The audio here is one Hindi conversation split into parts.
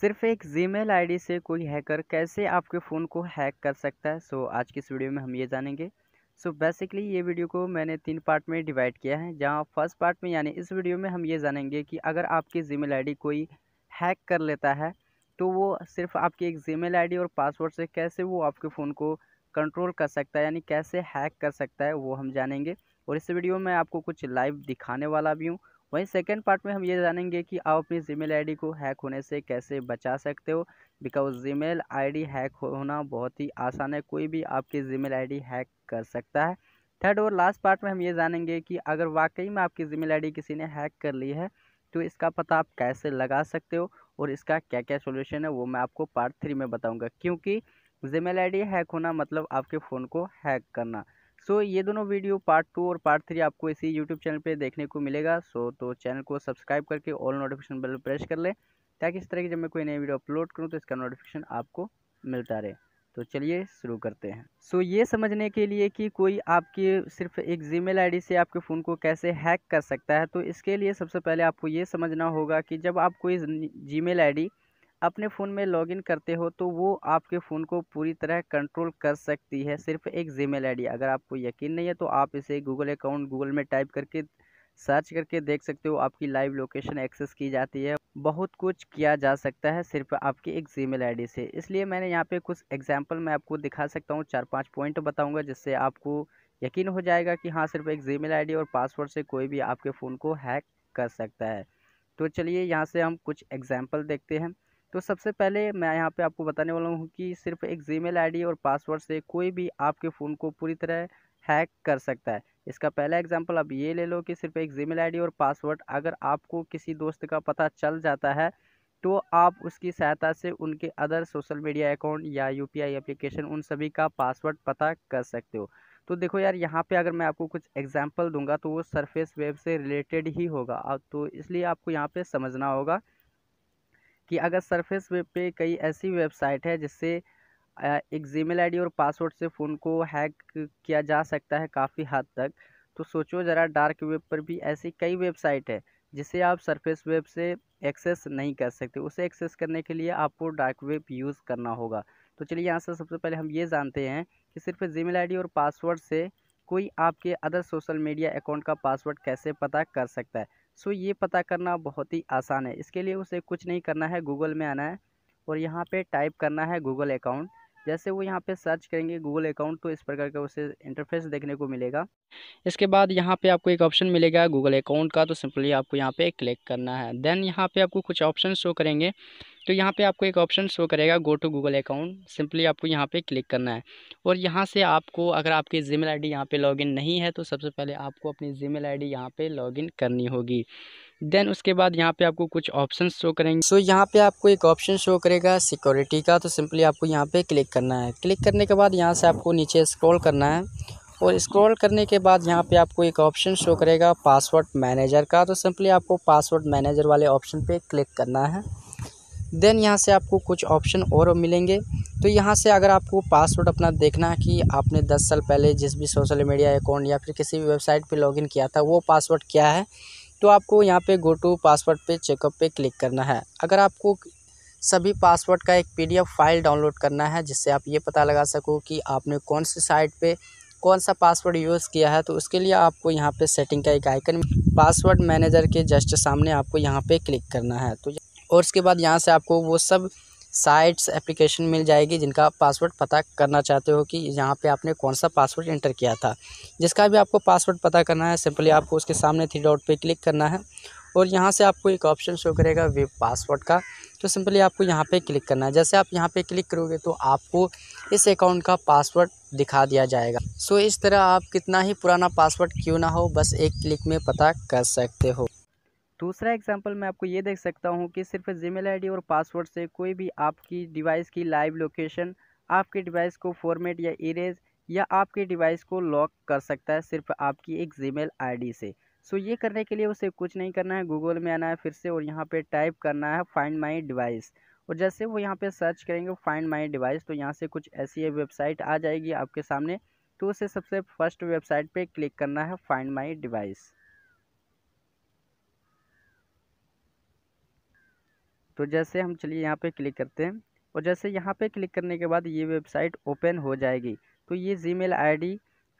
सिर्फ एक जीमेल आईडी से कोई हैकर कैसे आपके फ़ोन को हैक कर सकता है सो so, आज की इस वीडियो में हम ये जानेंगे सो so, बेसिकली ये वीडियो को मैंने तीन पार्ट में डिवाइड किया है जहाँ फर्स्ट पार्ट में यानी इस वीडियो में हम ये जानेंगे कि अगर आपकी जीमेल आईडी कोई हैक कर लेता है तो वो सिर्फ आपकी एक जी मेल और पासवर्ड से कैसे वो आपके फ़ोन को कंट्रोल कर सकता है यानी कैसे हैक कर सकता है वो हम जानेंगे और इस वीडियो में आपको कुछ लाइव दिखाने वाला भी हूँ वहीं सेकेंड पार्ट में हम ये जानेंगे कि आप अपनी जीमेल आईडी को हैक होने से कैसे बचा सकते हो बिकॉज जीमेल आईडी हैक होना बहुत ही आसान है कोई भी आपकी जीमेल आईडी हैक कर सकता है थर्ड और लास्ट पार्ट में हम ये जानेंगे कि अगर वाकई में आपकी जीमेल आईडी किसी ने हैक कर ली है तो इसका पता आप कैसे लगा सकते हो और इसका क्या क्या सोल्यूशन है वो मैं आपको पार्ट थ्री में बताऊँगा क्योंकि जीमेल आईडी हैक होना मतलब आपके फ़ोन को हैक करना सो ये दोनों वीडियो पार्ट टू और पार्ट थ्री आपको इसी यूट्यूब चैनल पे देखने को मिलेगा सो तो चैनल को सब्सक्राइब करके ऑल नोटिफिकेशन बेल प्रेस कर लें ताकि इस तरह की जब मैं कोई नई वीडियो अपलोड करूँ तो इसका नोटिफिकेशन आपको मिलता रहे तो चलिए शुरू करते हैं सो so, ये समझने के लिए कि कोई आपकी सिर्फ एक जी मेल से आपके फ़ोन को कैसे हैक कर सकता है तो इसके लिए सबसे पहले आपको ये समझना होगा कि जब आप कोई जी मेल अपने फ़ोन में लॉगिन करते हो तो वो आपके फ़ोन को पूरी तरह कंट्रोल कर सकती है सिर्फ एक जीमेल आईडी अगर आपको यकीन नहीं है तो आप इसे गूगल अकाउंट गूगल में टाइप करके सर्च करके देख सकते हो आपकी लाइव लोकेशन एक्सेस की जाती है बहुत कुछ किया जा सकता है सिर्फ आपकी एक जी मेल से इसलिए मैंने यहाँ पे कुछ एग्जाम्पल मैं आपको दिखा सकता हूँ चार पाँच पॉइंट बताऊँगा जिससे आपको यकीन हो जाएगा कि हाँ सिर्फ एक जी मेल और पासवर्ड से कोई भी आपके फ़ोन को हैक कर सकता है तो चलिए यहाँ से हम कुछ एग्जाम्पल देखते हैं तो सबसे पहले मैं यहाँ पे आपको बताने वाला हूँ कि सिर्फ एक जीमेल आईडी और पासवर्ड से कोई भी आपके फ़ोन को पूरी तरह हैक कर सकता है इसका पहला एग्जांपल आप ये ले लो कि सिर्फ एक जीमेल आईडी और पासवर्ड अगर आपको किसी दोस्त का पता चल जाता है तो आप उसकी सहायता से उनके अदर सोशल मीडिया अकाउंट या यू एप्लीकेशन उन सभी का पासवर्ड पता कर सकते हो तो देखो यार यहाँ पे अगर मैं आपको कुछ एग्जांपल दूंगा तो वो सरफेस वेब से रिलेटेड ही होगा तो इसलिए आपको यहाँ पे समझना होगा कि अगर सरफेस वेब पे कई ऐसी वेबसाइट है जिससे एक जीमेल आईडी और पासवर्ड से फ़ोन को हैक किया जा सकता है काफ़ी हद तक तो सोचो ज़रा डार्क वेब पर भी ऐसी कई वेबसाइट है जिसे आप सरफेस वेब से एक्सेस नहीं कर सकते उसे एक्सेस करने के लिए आपको डार्क वेब यूज़ करना होगा तो चलिए यहाँ से सबसे पहले हम ये जानते हैं कि सिर्फ जीमेल आईडी और पासवर्ड से कोई आपके अदर सोशल मीडिया अकाउंट का पासवर्ड कैसे पता कर सकता है सो ये पता करना बहुत ही आसान है इसके लिए उसे कुछ नहीं करना है गूगल में आना है और यहाँ पे टाइप करना है गूगल अकाउंट जैसे वो यहाँ पे सर्च करेंगे गूगल अकाउंट तो इस प्रकार का उसे इंटरफेस देखने को मिलेगा इसके बाद यहाँ पे आपको एक ऑप्शन मिलेगा गूगल अकाउंट का तो सिंपली आपको यहाँ पे क्लिक करना है देन यहाँ पे आपको कुछ ऑप्शन शो करेंगे तो यहाँ पे आपको एक ऑप्शन शो करेगा go to Google account simply आपको यहाँ पे क्लिक करना है और यहाँ से आपको अगर आपकी जीमेल डी यहाँ लॉग लॉगिन नहीं है तो सबसे पहले आपको अपनी जीमेल डी यहाँ पर लॉगिन करनी होगी देन उसके बाद यहाँ पे आपको कुछ ऑप्शन शो करेंगे सो so, यहाँ पे आपको एक ऑप्शन शो करेगा सिक्योरिटी का तो सिंपली आपको यहाँ पे क्लिक करना है क्लिक करने के बाद यहाँ से आपको नीचे स्क्रॉल करना है और स्क्रॉल करने के बाद यहाँ पे आपको एक ऑप्शन शो करेगा पासवर्ड मैनेजर का तो सिंपली आपको पासवर्ड मैनेजर वाले ऑप्शन पे क्लिक करना है देन यहाँ से आपको कुछ ऑप्शन और मिलेंगे तो यहाँ से अगर आपको पासवर्ड अपना देखना है कि आपने 10 साल पहले जिस भी सोशल मीडिया अकाउंट या फिर किसी भी वेबसाइट पे लॉगिन किया था वो पासवर्ड क्या है तो आपको यहाँ पे गो टू पासवर्ड पे चेकअप पे क्लिक करना है अगर आपको सभी पासवर्ड का एक पीडीएफ फाइल डाउनलोड करना है जिससे आप ये पता लगा सको कि आपने कौन सी साइट पर कौन सा पासवर्ड यूज़ किया है तो उसके लिए आपको यहाँ पर सेटिंग का एक आइकन पासवर्ड मैनेजर के जस्ट सामने आपको यहाँ पर क्लिक करना है तो और उसके बाद यहाँ से आपको वो सब साइट्स एप्लीकेशन मिल जाएगी जिनका पासवर्ड पता करना चाहते हो कि यहाँ पे आपने कौन सा पासवर्ड इंटर किया था जिसका भी आपको पासवर्ड पता करना है सिंपली आपको उसके सामने थ्री डॉट पे क्लिक करना है और यहाँ से आपको एक ऑप्शन शो करेगा वेब पासवर्ड का तो सिंपली आपको यहाँ पे क्लिक करना है जैसे आप यहाँ पे क्लिक करोगे तो आपको इस अकाउंट का पासवर्ड दिखा दिया जाएगा सो इस तरह आप कितना ही पुराना पासवर्ड क्यों ना हो बस एक क्लिक में पता कर सकते हो दूसरा एग्जांपल मैं आपको ये देख सकता हूँ कि सिर्फ जीमेल आईडी और पासवर्ड से कोई भी आपकी डिवाइस की लाइव लोकेशन आपके डिवाइस को फॉर्मेट या इरेज या आपके डिवाइस को लॉक कर सकता है सिर्फ आपकी एक जीमेल आईडी से सो ये करने के लिए उसे कुछ नहीं करना है गूगल में आना है फिर से और यहाँ पर टाइप करना है फाइंड माई डिवाइस और जैसे वो यहाँ पर सर्च करेंगे फाइंड माई डिवाइस तो यहाँ से कुछ ऐसी वेबसाइट आ जाएगी आपके सामने तो उसे सबसे फर्स्ट वेबसाइट पे क्लिक करना है फाइंड माई डिवाइस तो जैसे हम चलिए यहाँ पे क्लिक करते हैं और जैसे यहाँ पे क्लिक करने के बाद ये वेबसाइट ओपन हो जाएगी तो ये जी मेल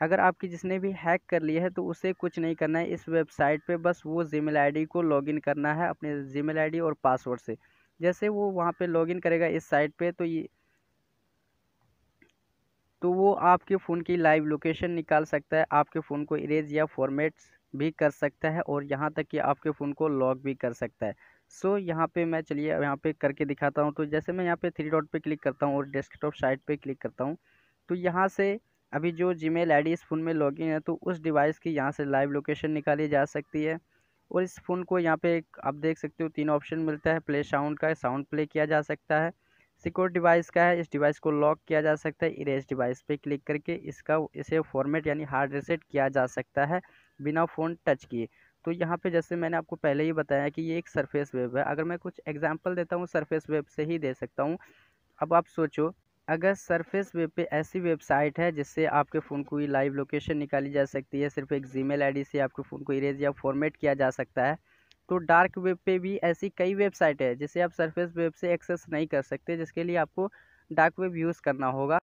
अगर आपकी जिसने भी हैक कर लिया है तो उसे कुछ नहीं करना है इस वेबसाइट पे बस वो जी मेल को लॉगिन करना है अपने जी मेल और पासवर्ड से जैसे वो वहाँ पर लॉगिन करेगा इस साइट पर तो ये तो वो आपके फ़ोन की लाइव लोकेशन निकाल सकता है आपके फ़ोन को इरेज या फॉर्मेट्स भी कर सकता है और यहाँ तक कि आपके फ़ोन को लॉक भी कर सकता है सो so, यहाँ पे मैं चलिए यहाँ पे करके दिखाता हूँ तो जैसे मैं यहाँ पे थ्री डॉट पे क्लिक करता हूँ और डेस्कटॉप साइट पे क्लिक करता हूँ तो यहाँ से अभी जो जीमेल आईडी इस फ़ोन में लॉगिन है तो उस डिवाइस की यहाँ से लाइव लोकेशन निकाली जा सकती है और इस फ़ोन को यहाँ पे आप देख सकते हो तीन ऑप्शन मिलता है प्ले साउंड का साउंड प्ले किया जा सकता है सिक्योर डिवाइस का है इस डिवाइस को लॉक किया जा सकता है इरेज डिवाइस पर क्लिक करके इसका इसे फॉर्मेट यानी हार्ड रिसेट किया जा सकता है बिना फ़ोन टच किए तो यहाँ पे जैसे मैंने आपको पहले ही बताया कि ये एक सरफेस वेव है अगर मैं कुछ एग्जांपल देता हूँ सरफेस वेव से ही दे सकता हूँ अब आप सोचो अगर सरफेस वेब पे ऐसी वेबसाइट है जिससे आपके फ़ोन को ही लाइव लोकेशन निकाली जा सकती है सिर्फ एक जी मेल से आपके फ़ोन को इरेज या फॉर्मेट किया जा सकता है तो डार्क वेब पर भी ऐसी कई वेबसाइट है जिसे आप सरफेस वेब से एक्सेस नहीं कर सकते जिसके लिए आपको डार्क वेब यूज़ करना होगा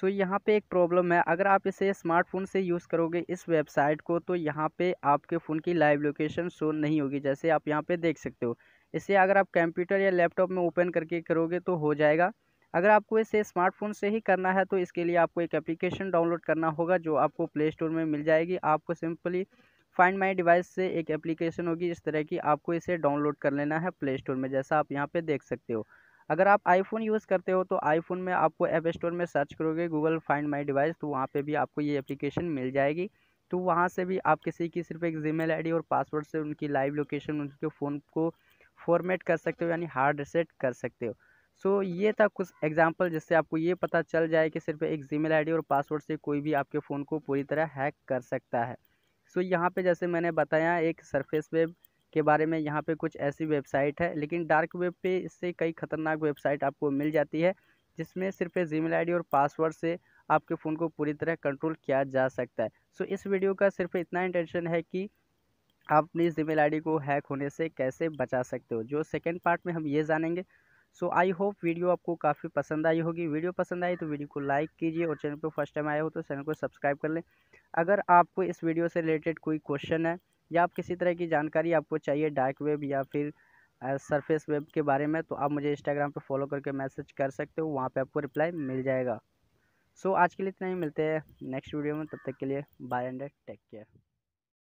सो यहाँ पे एक प्रॉब्लम है अगर आप इसे स्मार्टफोन से यूज़ करोगे इस वेबसाइट को तो यहाँ पे आपके फ़ोन की लाइव लोकेशन शो नहीं होगी जैसे आप यहाँ पे देख सकते हो इसे अगर आप कंप्यूटर या लैपटॉप में ओपन करके करोगे तो हो जाएगा अगर आपको इसे स्मार्टफोन से ही करना है तो इसके लिए आपको एक एप्लीकेशन डाउनलोड करना होगा जो आपको प्ले स्टोर में मिल जाएगी आपको सिंपली फाइंड माई डिवाइस से एक एप्लीकेशन होगी इस तरह की आपको इसे डाउनलोड कर लेना है प्ले स्टोर में जैसा आप यहाँ पर देख सकते हो अगर आप आईफोन यूज़ करते हो तो आईफोन में आपको ऐप स्टोर में सर्च करोगे गूगल फाइंड माई डिवाइस तो वहाँ पर भी आपको ये अप्लीकेशन मिल जाएगी तो वहाँ से भी आप किसी की सिर्फ एक जीमेल आईडी और पासवर्ड से उनकी लाइव लोकेशन उनके फ़ोन को फॉर्मेट कर सकते हो यानी हार्ड रिसेट कर सकते हो सो so, ये था कुछ एग्जाम्पल जिससे आपको ये पता चल जाए कि सिर्फ एक जीमेल आईडी और पासवर्ड से कोई भी आपके फ़ोन को पूरी तरह हैक कर सकता है सो so, यहाँ पे जैसे मैंने बताया एक सरफेस वेब के बारे में यहाँ पे कुछ ऐसी वेबसाइट है लेकिन डार्क वेब पे इससे कई खतरनाक वेबसाइट आपको मिल जाती है जिसमें सिर्फ जीमेल आईडी और पासवर्ड से आपके फ़ोन को पूरी तरह कंट्रोल किया जा सकता है सो इस वीडियो का सिर्फ इतना इंटेंशन है कि आप अपनी जीमेल आईडी को हैक होने से कैसे बचा सकते हो जो सेकेंड पार्ट में हम ये जानेंगे सो आई होप वीडियो आपको काफ़ी पसंद आई होगी वीडियो पसंद आई तो वीडियो को लाइक कीजिए और चैनल पर फर्स्ट टाइम आए हो तो चैनल को सब्सक्राइब कर लें अगर आपको इस वीडियो से रिलेटेड कोई क्वेश्चन है या आप किसी तरह की जानकारी आपको चाहिए डार्क वेब या फिर सरफेस वेब के बारे में तो आप मुझे इंस्टाग्राम पर फॉलो करके मैसेज कर सकते हो वहाँ पर आपको रिप्लाई मिल जाएगा सो so, आज के लिए इतना ही मिलते हैं नेक्स्ट वीडियो में तब तक के लिए बाय एंड टेक केयर